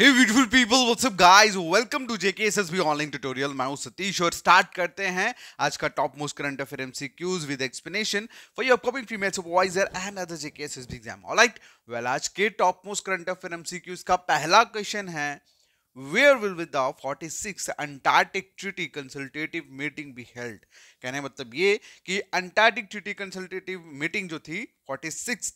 hey beautiful people what's up guys welcome to JK SSB online tutorial मैं हूं सतीश और start करते हैं आज का top most current affair MCQs with explanation for your upcoming female supervisor and other JK SSB exam all right well आज के top most current affair MCQs का पहला क्वेश्चन है where will with the 46 Antarctic treaty consultative meeting be held कहने मतलब ये कि Antarctic treaty consultative meeting जो थी 46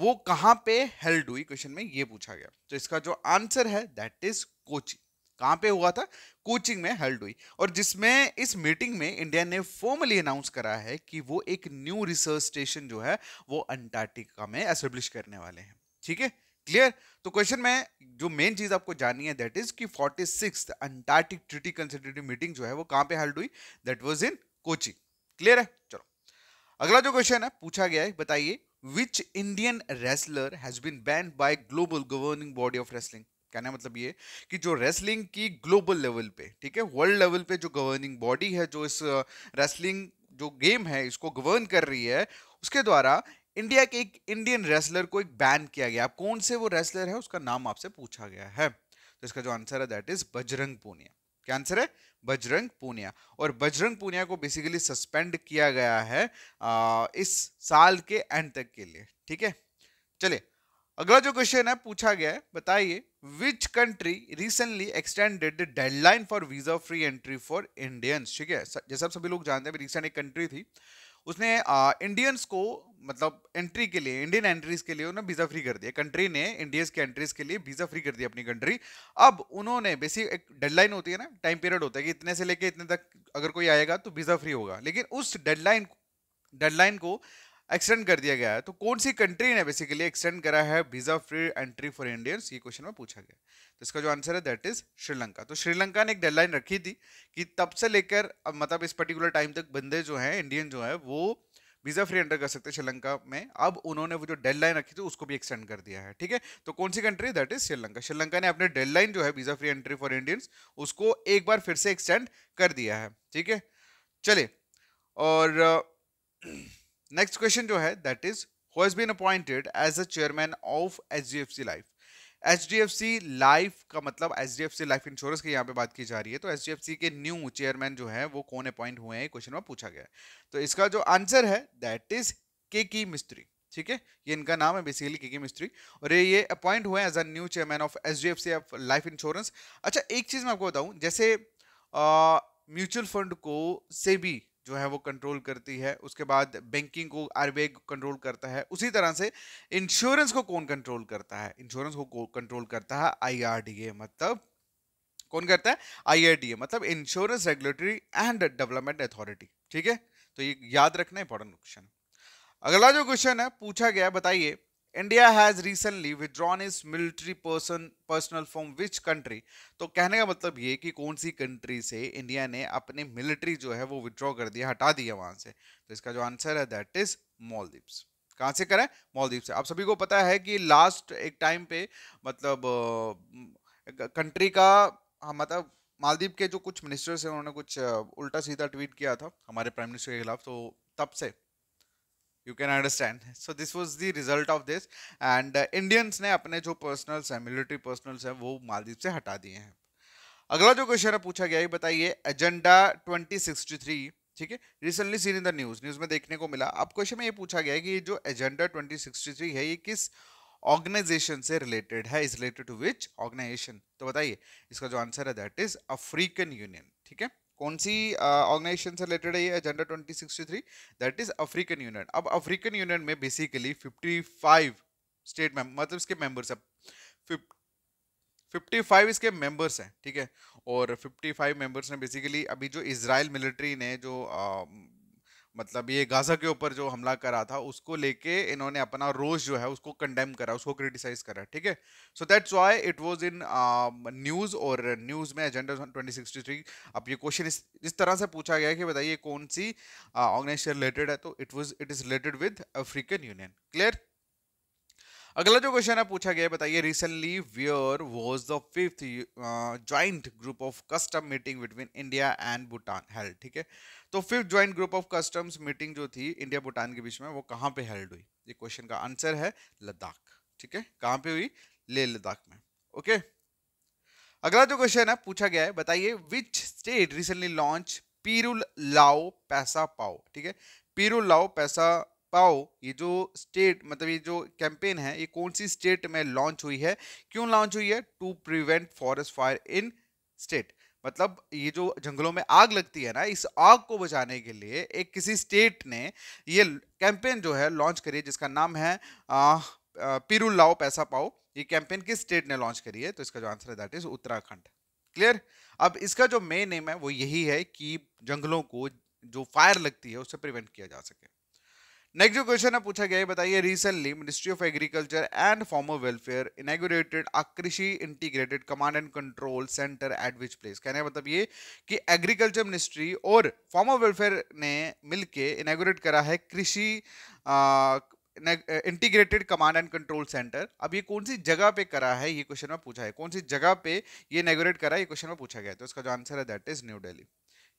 वो कहाँ पे हेल्ड हुई क्वेश्चन में ये पूछा गया तो इसका जो आंसर है दैट इज कोची कहाँ पे हुआ था कोचिंग में हेल्ड हुई और जिसमें इस मीटिंग में इंडिया ने फॉर्मली अनाउंस करा है कि वो एक न्यू रिसर्च स्टेशन जो है वो अंटार्कटिका में एस्टेब्लिश करने वाले हैं ठीक है क्लियर तो क्वेश्चन में जो मेन चीज आपको जाननी है दैट इज कि forty six Antarctic treaty consultative meeting जो है वो कहाँ पे हेल्ड हुई that was in Kochi clear है चलो अगला जो क्वेश्चन है पूछा गया है बताइए which Indian wrestler has been banned by global governing body of wrestling कहना मतलब ये कि जो रेसलिंग की ग्लोबल लेवल पे ठीक है वर्ल्ड लेवल पे जो गवर्निंग बॉडी है जो इस रेसलिंग uh, जो गेम है इसको गवर्न कर रही है उसके द्वारा इंडिया के एक इंडियन रेसलर को एक बैन किया गया कौन से वो रेसलर है उसका नाम आपसे पूछा गया है तो इसका जो आंसर है दैट इज बजरंग पूनिया क्या आंसर है बजरंग पूनिया और बजरंग पूनिया को बेसिकली सस्पेंड किया गया है आ, इस साल के एंड तक के लिए ठीक है चलिए अगला जो क्वेश्चन है पूछा गया है बताइए which country recently extended the deadline for visa free entry for Indians ठीक है जैसा सभी लोग जानते हैं रिसेंट एक कंट्री थी उसने इंडियंस को मतलब एंट्री के लिए इंडियन एंट्रीज के लिए उन्हें वीज़ा फ्री कर दिया कंट्री ने इंडियंस के एंट्रीज के लिए वीज़ा फ्री कर दिया अपनी कंट्री अब उन्होंने बेसिक एक डेडलाइन होती है ना टाइम पीरियड होता है कि इतने से लेके इतने तक अगर कोई आएगा तो वीज़ा फ्री होगा लेकिन उस डेडलाइन डेडलाइन को एक्सटेंड कर दिया गया है तो कौन सी कंट्री ने बेसिकली एक्सटेंड करा है visa free entry for Indians ये क्वेश्चन में पूछा गया तो इसका जो आंसर है दैट इज श्रीलंका तो श्रीलंका ने एक डेडलाइन रखी थी कि तब से लेकर अब मतलब इस पर्टिकुलर टाइम तक बंदे जो हैं इंडियन जो है वो वीजा फ्री एंटर कर सकते हैं श्रीलंका में अब उन्होंने वो जो डेडलाइन रखी थी उसको भी एक्सटेंड कर दिया है ठीक है तो कौन सी country that is Sri Lanka Sri Lanka ने अपने डेडलाइन जो है visa free entry for Indians उसको एक बार फिर से एक्सटेंड कर दिया है ठीक है चले और नेक्स्ट क्वेश्चन जो है that is who has been appointed as a chairman of HDFC Life H D F C Life का मतलब H D F C Life insurance की यहाँ पे बात की जा रही है तो एच डी एफ सी के न्यू चेयरमैन जो है वो कौन अपॉइंट हुए हैं क्वेश्चन में पूछा गया तो इसका जो आंसर है दैट इज के की मिस्त्री ठीक है ये इनका नाम है बेसिकली के के मिस्त्री और ये ये अपॉइंट हुए as a new chairman of H D F C of Life insurance अच्छा एक चीज़ मैं आपको बताऊं जैसे म्यूचुअल फंड को से जो है वो कंट्रोल करती है उसके बाद बैंकिंग को आर कंट्रोल करता है उसी तरह से इंश्योरेंस को कौन कंट्रोल करता है इंश्योरेंस को कंट्रोल करता है आईआरडीए मतलब कौन करता है आईआरडीए मतलब insurance regulatory and development authority ठीक है तो ये याद रखना इंपॉर्टेंट क्वेश्चन अगला जो क्वेश्चन है पूछा गया बताइए India has recently withdrawn is military person personnel from which country तो कहने का मतलब ये कि कौन सी कंट्री से इंडिया ने अपने मिलिट्री जो है वो विदड्रॉ कर दिया हटा दिया वहां से तो इसका जो आंसर है दैट इज मॉलदीप्स कहाँ से करें मॉलदीव से आप सभी को पता है कि लास्ट एक टाइम पे मतलब कंट्री का हाँ, मतलब मालदीव के जो कुछ मिनिस्टर्स हैं उन्होंने कुछ उल्टा सीधा ट्वीट किया था हमारे प्राइम मिनिस्टर के खिलाफ तो तब से you can understand so this was the result of this and Indians ने अपने जो पर्सनल्स हैं मिलिट्री पर्सनल्स हैं वो मालदीव से हटा दिए हैं अगला जो क्वेश्चन है पूछा गया है बताइए एजेंडा 2063 ठीक है recently seen in the news news में देखने को मिला अब क्वेश्चन में ये पूछा गया है कि ये जो एजेंडा 2063 है ये किस ऑर्गेनाइजेशन से रिलेटेड है is related to which organisation तो बताइए इसका जो आंसर है दैट इज अफ्रीकन यूनियन ठीक है कौन सी ऑर्गेनाइजेशन से रिलेटेड है ये agenda three that is African Union अब अफ्रीकन यूनियन में बेसिकली फिफ्टी फाइव स्टेट में मतलब इसके मेंबर्स फिफ्टी फाइव इसके मेंबर्स हैं ठीक है और फाइव मेंबर्स ने बेसिकली अभी जो इसराइल मिलिट्री ने जो मतलब ये गाजा के ऊपर जो हमला करा था उसको लेके इन्होंने अपना रोज जो है उसको कंडेम करा उसको क्रिटिसाइज करा ठीक है so that's why it was in news और न्यूज़ में एजेंडा 2063 अब ये क्वेश्चन इस इस तरह से पूछा गया है कि बताइए कौन सी ऑर्गेनाइजेशन uh, रिलेटेड है तो it was it is related with African Union clear अगला जो क्वेश्चन है पूछा गया बताइए recently where was the fifth joint group of custom meeting between India and Bhutan held ठीक है तो fifth joint group of customs meeting जो थी इंडिया भूटान के बीच में वो कहाँ पे हेल्ड हुई ये क्वेश्चन का आंसर है लद्दाख ठीक है कहाँ पे हुई ले लद्दाख में ओके अगला जो क्वेश्चन है पूछा गया है बताइए which state recently launch Pirul Lao Paisa पाओ ठीक है पीरुल लाओ पैसा पाओ ये जो स्टेट मतलब ये जो कैंपेन है ये कौन सी स्टेट में लॉन्च हुई है क्यों लॉन्च हुई है to prevent forest fire in state मतलब ये जो जंगलों में आग लगती है ना इस आग को बचाने के लिए एक किसी स्टेट ने ये कैंपेन जो है लॉन्च करी है जिसका नाम है पिरू लाओ पैसा पाओ ये कैंपेन किस स्टेट ने लॉन्च करी है तो इसका जो आंसर है दैट इज उत्तराखंड क्लियर अब इसका जो मेन एम है वो यही है कि जंगलों को जो फायर लगती है उससे प्रिवेंट किया जा सके नेक्स्ट जो क्वेश्चन है पूछा गया है बताइए recently ministry of agriculture and farmer welfare integrated uh Krishi integrated command and control centre at which place कहने का मतलब ये कि एग्रीकल्चर मिनिस्ट्री और फार्मर वेलफेयर ने मिलके इनागुरेट करा है Krishi integrated command and control centre अब ये कौन सी जगह पे करा है ये क्वेश्चन में पूछा है कौन सी जगह पे ये इनागुरेट करा है ये क्वेश्चन में पूछा गया है तो इसका जो आंसर है दैट इज न्यू डेली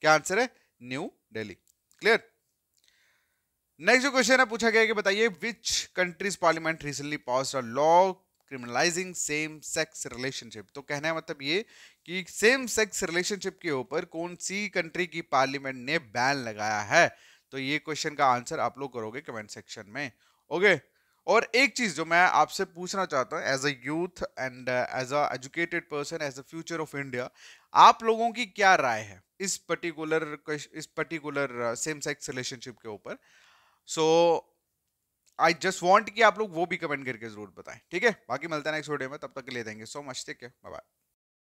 क्या आंसर है न्यू डेली क्लियर नेक्स्ट जो क्वेश्चन है पूछा गया कि बताइए which countries parliament recently pass a law criminalising same sex relationship तो कहना है मतलब ये कि सेम सेक्स रिलेशनशिप के ऊपर कौन सी कंट्री की पार्लियामेंट ने बैन लगाया है तो ये क्वेश्चन का आंसर आप लोग करोगे कमेंट सेक्शन में ओके और एक चीज़ जो मैं आपसे पूछना चाहता हूँ as a youth and as a educated person as a future of India आप लोगों की क्या राय है इस पर्टिकुलर इस पर्टिकुलर सेम सेक्स रिलेशनशिप के ऊपर सो आई जस्ट वॉन्ट कि आप लोग वो भी कमेंट करके जरूर बताएं ठीक है बाकी मिलता है नेक्स्ट वीडियो में तब तक के लिए देंगे सो मच ठीक है बाय